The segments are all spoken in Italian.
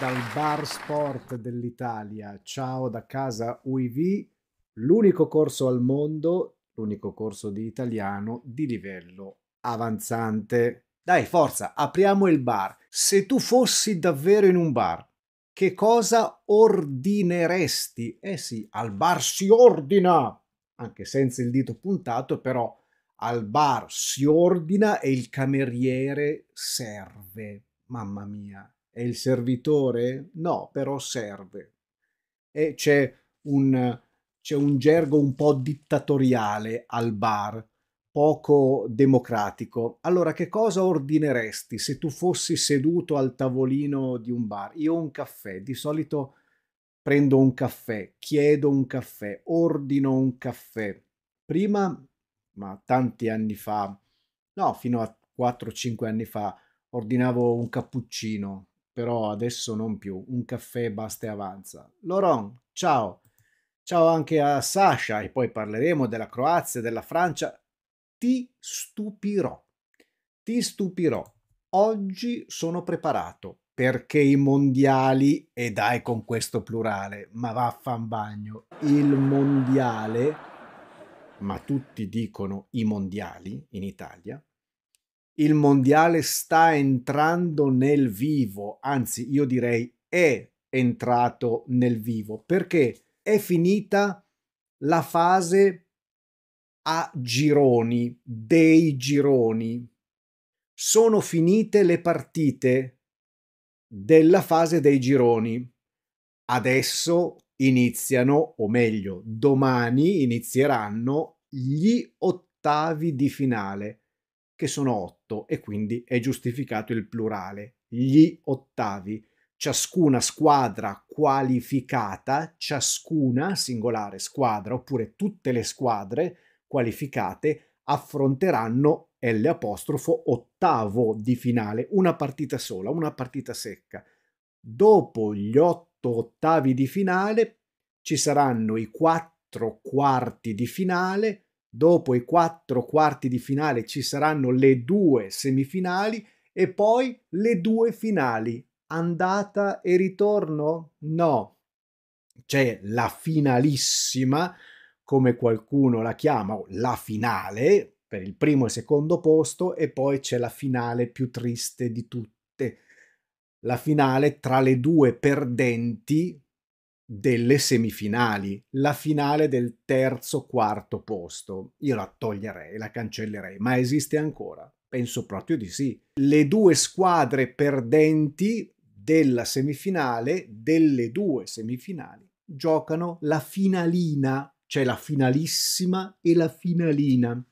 dal Bar Sport dell'Italia. Ciao da casa UIV, l'unico corso al mondo, l'unico corso di italiano di livello avanzante. Dai, forza, apriamo il bar. Se tu fossi davvero in un bar, che cosa ordineresti? Eh sì, al bar si ordina, anche senza il dito puntato, però al bar si ordina e il cameriere serve. Mamma mia, è il servitore? No, però serve. E c'è un, c'è un gergo un po' dittatoriale al bar, poco democratico. Allora, che cosa ordineresti se tu fossi seduto al tavolino di un bar? Io un caffè, di solito prendo un caffè, chiedo un caffè, ordino un caffè. Prima, ma tanti anni fa, no, fino a 4-5 anni fa, ordinavo un cappuccino, però adesso non più. Un caffè basta e avanza. Loron, ciao. Ciao anche a Sasha e poi parleremo della Croazia, della Francia. Ti stupirò. Ti stupirò. Oggi sono preparato perché i mondiali, e dai con questo plurale, ma vaffan bagno, il mondiale, ma tutti dicono i mondiali in Italia, il mondiale sta entrando nel vivo, anzi io direi è entrato nel vivo, perché è finita la fase a gironi, dei gironi. Sono finite le partite della fase dei gironi. Adesso iniziano, o meglio, domani inizieranno gli ottavi di finale, che sono otto otto e quindi è giustificato il plurale. Gli ottavi. Ciascuna squadra qualificata, ciascuna singolare squadra oppure tutte le squadre qualificate affronteranno L'apostrofo ottavo di finale, una partita sola, una partita secca. Dopo gli otto ottavi di finale ci saranno i quattro quarti di finale, Dopo i quattro quarti di finale ci saranno le due semifinali e poi le due finali, andata e ritorno? No. C'è la finalissima, come qualcuno la chiama, la finale per il primo e secondo posto e poi c'è la finale più triste di tutte. La finale tra le due perdenti delle semifinali, la finale del terzo quarto posto. Io la toglierei, la cancellerei, ma esiste ancora? Penso proprio di sì. Le due squadre perdenti della semifinale, delle due semifinali, giocano la finalina, cioè la finalissima e la finalina.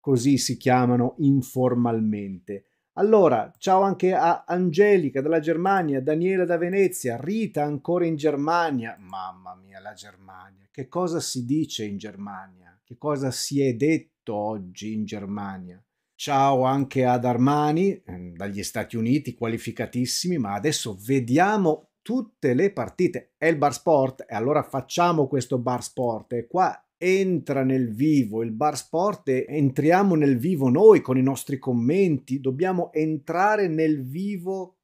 Così si chiamano informalmente. Allora, ciao anche a Angelica dalla Germania, Daniela da Venezia, Rita ancora in Germania. Mamma mia, la Germania. Che cosa si dice in Germania? Che cosa si è detto oggi in Germania? Ciao anche ad Armani ehm, dagli Stati Uniti, qualificatissimi, ma adesso vediamo tutte le partite. È il bar sport e allora facciamo questo bar sport e qua entra nel vivo, il bar sport e entriamo nel vivo noi con i nostri commenti, dobbiamo entrare nel vivo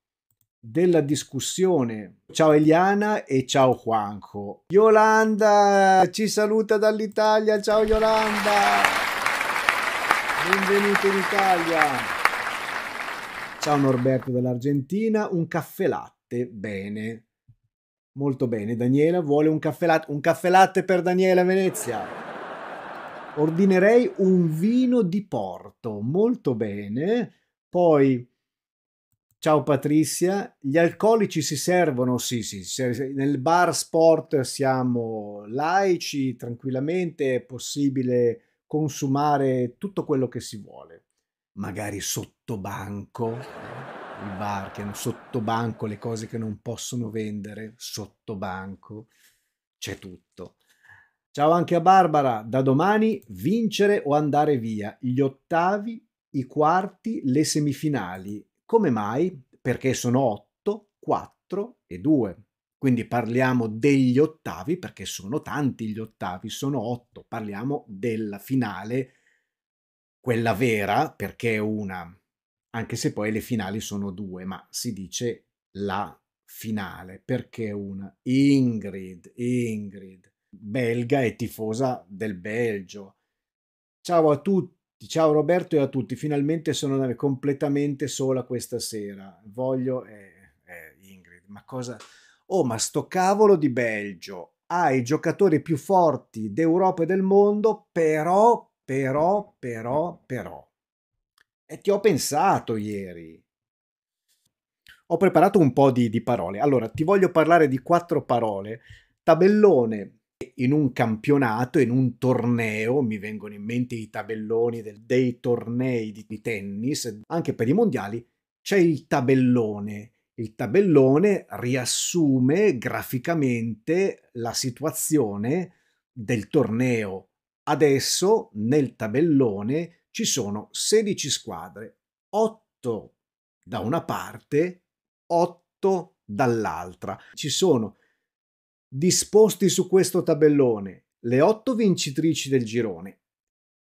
della discussione. Ciao Eliana e ciao Juanco. Yolanda ci saluta dall'Italia, ciao Yolanda. benvenuto in Italia. Ciao Norberto dall'Argentina, un caffè latte, bene. Molto bene, Daniela vuole un caffè latte, un caffè latte per Daniela Venezia. Ordinerei un vino di Porto, molto bene. Poi, ciao Patrizia, gli alcolici si servono, sì, sì, nel bar sport siamo laici, tranquillamente è possibile consumare tutto quello che si vuole, magari sotto banco il bar che hanno sottobanco le cose che non possono vendere, sottobanco, c'è tutto. Ciao anche a Barbara, da domani vincere o andare via, gli ottavi, i quarti, le semifinali. Come mai? Perché sono 8, 4 e 2. Quindi parliamo degli ottavi perché sono tanti gli ottavi, sono 8. Parliamo della finale, quella vera perché è una anche se poi le finali sono due, ma si dice la finale perché una Ingrid, Ingrid, belga e tifosa del Belgio. Ciao a tutti, ciao Roberto e a tutti, finalmente sono completamente sola questa sera. Voglio... Eh, eh, Ingrid, ma cosa... Oh, ma sto cavolo di Belgio ha i giocatori più forti d'Europa e del mondo, però, però, però, però e ti ho pensato ieri. Ho preparato un po' di, di parole. Allora, ti voglio parlare di quattro parole. Tabellone, in un campionato, in un torneo, mi vengono in mente i tabelloni del, dei tornei di, di, tennis, anche per i mondiali, c'è il tabellone. Il tabellone riassume graficamente la situazione del torneo. Adesso nel tabellone ci sono 16 squadre, 8 da una parte, 8 dall'altra. Ci sono disposti su questo tabellone le 8 vincitrici del girone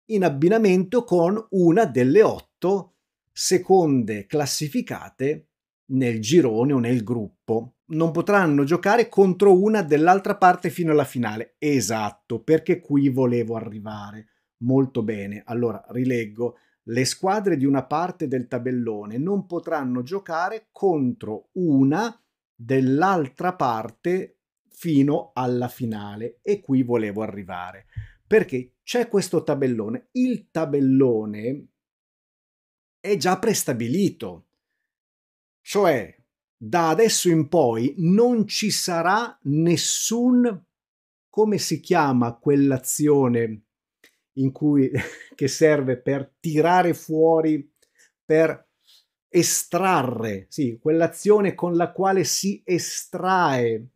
in abbinamento con una delle 8 seconde classificate nel girone o nel gruppo. Non potranno giocare contro una dell'altra parte fino alla finale. Esatto, perché qui volevo arrivare molto bene. Allora, rileggo, le squadre di una parte del tabellone non potranno giocare contro una dell'altra parte fino alla finale e qui volevo arrivare perché c'è questo tabellone. Il tabellone è già prestabilito, cioè da adesso in poi non ci sarà nessun, come si chiama quell'azione in cui, che serve per tirare fuori, per estrarre, sì, quell'azione con la quale si estrae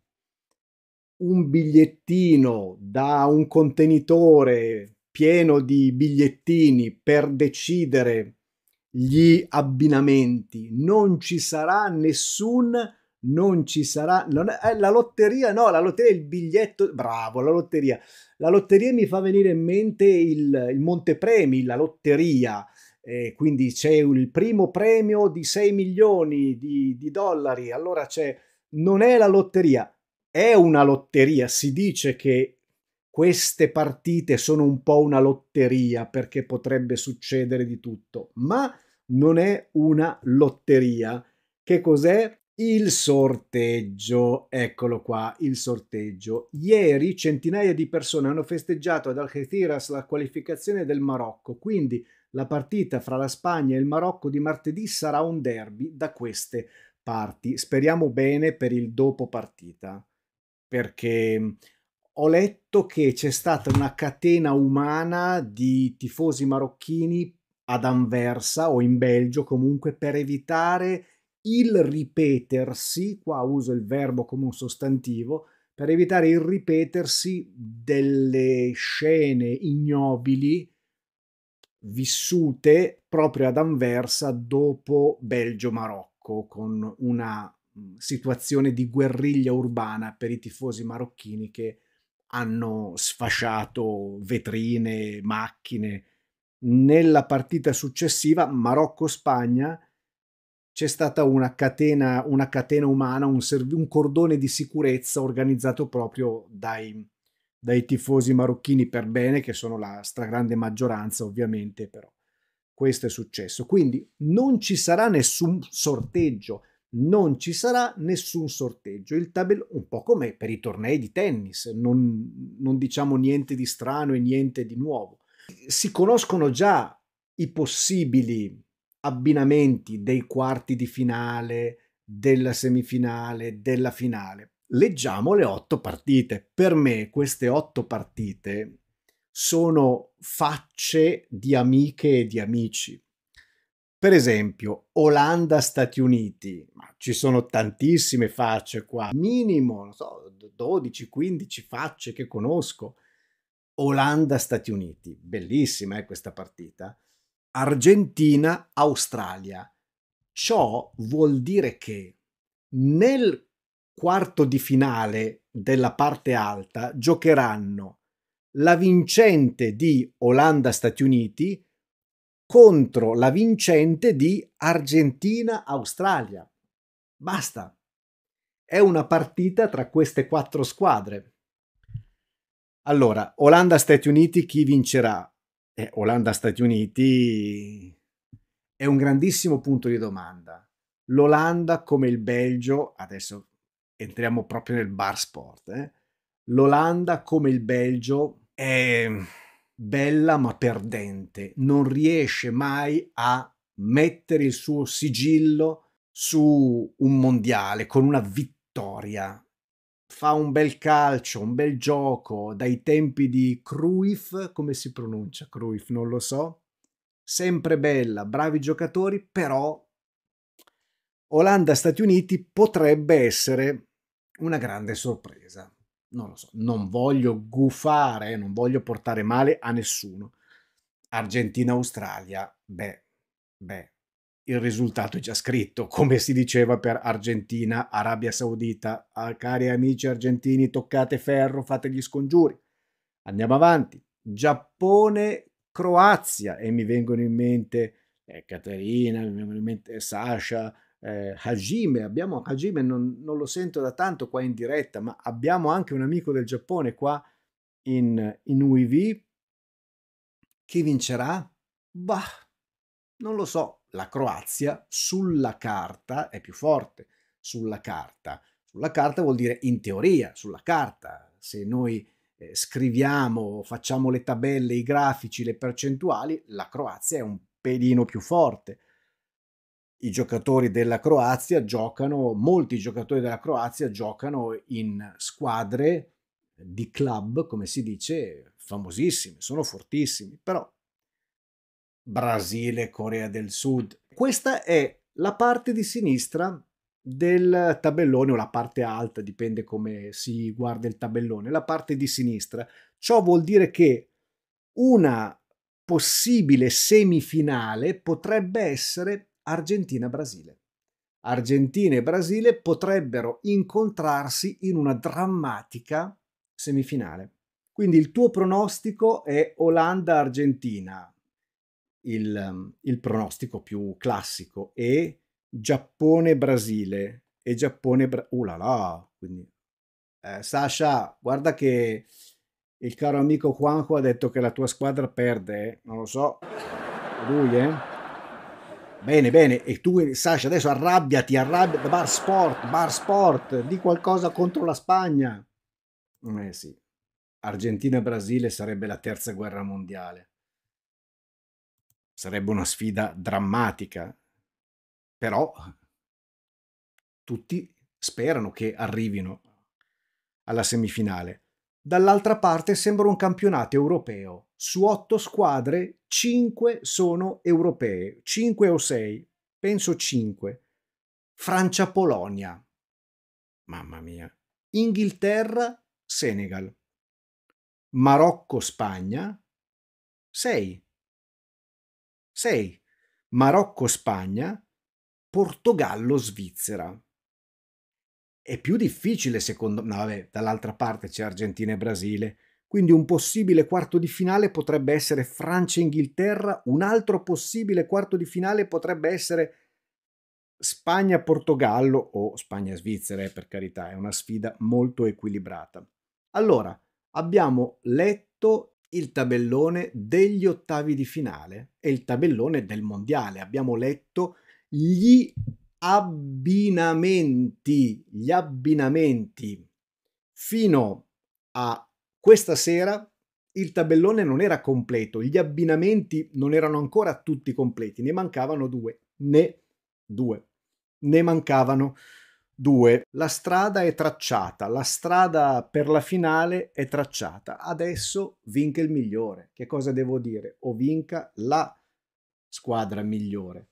un bigliettino da un contenitore pieno di bigliettini per decidere gli abbinamenti. Non ci sarà nessun non ci sarà. Non è, eh, la lotteria, no, la lotteria è il biglietto. Bravo, la lotteria. La lotteria mi fa venire in mente il, il Montepremi, la lotteria. Eh, quindi c'è il primo premio di 6 milioni di, di dollari. Allora c'è. Non è la lotteria, è una lotteria. Si dice che queste partite sono un po' una lotteria perché potrebbe succedere di tutto, ma non è una lotteria. Che cos'è? Il sorteggio, eccolo qua, il sorteggio. Ieri centinaia di persone hanno festeggiato ad Algeciras la qualificazione del Marocco, quindi la partita fra la Spagna e il Marocco di martedì sarà un derby da queste parti. Speriamo bene per il dopo partita, perché ho letto che c'è stata una catena umana di tifosi marocchini ad Anversa o in Belgio comunque per evitare il ripetersi, qua uso il verbo come un sostantivo, per evitare il ripetersi delle scene ignobili vissute proprio ad Anversa dopo Belgio-Marocco, con una mm, situazione di guerriglia urbana per i tifosi marocchini che hanno sfasciato vetrine, macchine. Nella partita successiva Marocco-Spagna c'è stata una catena, una catena umana, un, serv- un, cordone di sicurezza organizzato proprio dai, dai, tifosi marocchini per bene, che sono la stragrande maggioranza ovviamente, però questo è successo. Quindi non ci sarà nessun sorteggio, non ci sarà nessun sorteggio. Il tabellone, un po' come per i tornei di tennis, non, non diciamo niente di strano e niente di nuovo. Si conoscono già i possibili abbinamenti dei quarti di finale, della semifinale, della finale. Leggiamo le otto partite. Per me queste otto partite sono facce di amiche e di amici. Per esempio, Olanda-Stati Uniti, ma ci sono tantissime facce qua, minimo so, 12-15 facce che conosco. Olanda-Stati Uniti, bellissima è eh, questa partita. Argentina-Australia. Ciò vuol dire che nel quarto di finale della parte alta giocheranno la vincente di Olanda-Stati Uniti contro la vincente di Argentina-Australia. Basta. È una partita tra queste quattro squadre. Allora, Olanda-Stati Uniti chi vincerà? eh, Olanda-Stati Uniti è un grandissimo punto di domanda. L'Olanda come il Belgio, adesso entriamo proprio nel bar sport, eh? l'Olanda come il Belgio è bella ma perdente, non riesce mai a mettere il suo sigillo su un mondiale con una vittoria fa un bel calcio, un bel gioco dai tempi di Cruyff, come si pronuncia Cruyff, non lo so. Sempre bella, bravi giocatori, però Olanda-Stati Uniti potrebbe essere una grande sorpresa. Non lo so, non voglio gufare, non voglio portare male a nessuno. Argentina-Australia, beh, beh, il risultato è già scritto, come si diceva per Argentina, Arabia Saudita. Ah, cari amici argentini, toccate ferro, fate gli scongiuri. Andiamo avanti. Giappone, Croazia e mi vengono in mente eh, Caterina, mi vengono in mente Sasha, eh, Hajime. Abbiamo Hajime, non, non lo sento da tanto qua in diretta, ma abbiamo anche un amico del Giappone qua in, in UIV. Chi vincerà? Bah, non lo so, la Croazia sulla carta è più forte, sulla carta. Sulla carta vuol dire in teoria, sulla carta. Se noi eh, scriviamo, facciamo le tabelle, i grafici, le percentuali, la Croazia è un pelino più forte. I giocatori della Croazia giocano, molti giocatori della Croazia giocano in squadre di club, come si dice, famosissime, sono fortissimi, però Brasile, Corea del Sud. Questa è la parte di sinistra del tabellone o la parte alta, dipende come si guarda il tabellone, la parte di sinistra. Ciò vuol dire che una possibile semifinale potrebbe essere Argentina-Brasile. Argentina e Brasile potrebbero incontrarsi in una drammatica semifinale. Quindi il tuo pronostico è Olanda-Argentina, il, ehm, il pronostico più classico e Giappone-Brasile e Giappone... Bra- uh là là, quindi... Eh, Sasha, guarda che il caro amico Juanjo ha detto che la tua squadra perde, eh, non lo so, lui eh? Bene, bene, e tu Sasha adesso arrabbiati, arrabbiati, bar sport, bar sport, di qualcosa contro la Spagna. Eh sì, Argentina Brasile sarebbe la terza guerra mondiale. Sarebbe una sfida drammatica, però tutti sperano che arrivino alla semifinale. Dall'altra parte sembra un campionato europeo. Su otto squadre, cinque sono europee, cinque o sei, penso cinque. Francia-Polonia, mamma mia, Inghilterra-Senegal, Marocco-Spagna, sei. 6. Marocco-Spagna, Portogallo-Svizzera. È più difficile secondo me, no, vabbè, dall'altra parte c'è Argentina e Brasile, quindi un possibile quarto di finale potrebbe essere Francia-Inghilterra, un altro possibile quarto di finale potrebbe essere Spagna-Portogallo o Spagna-Svizzera, eh, per carità, è una sfida molto equilibrata. Allora, abbiamo letto il tabellone degli ottavi di finale e il tabellone del mondiale. Abbiamo letto gli abbinamenti, gli abbinamenti. Fino a questa sera il tabellone non era completo, gli abbinamenti non erano ancora tutti completi, ne mancavano due, ne due, ne mancavano 2. La strada è tracciata, la strada per la finale è tracciata. Adesso vinca il migliore. Che cosa devo dire? O vinca la squadra migliore.